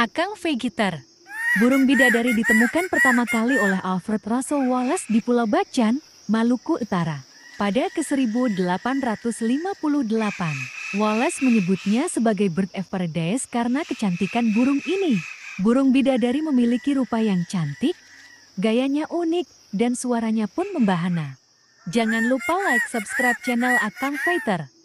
Akang Vegetar Burung bidadari ditemukan pertama kali oleh Alfred Russel Wallace di Pulau Bacan, Maluku Utara. Pada ke 1858, Wallace menyebutnya sebagai bird of paradise karena kecantikan burung ini. Burung bidadari memiliki rupa yang cantik, gayanya unik, dan suaranya pun membahana. Jangan lupa like subscribe channel Akang Fighter.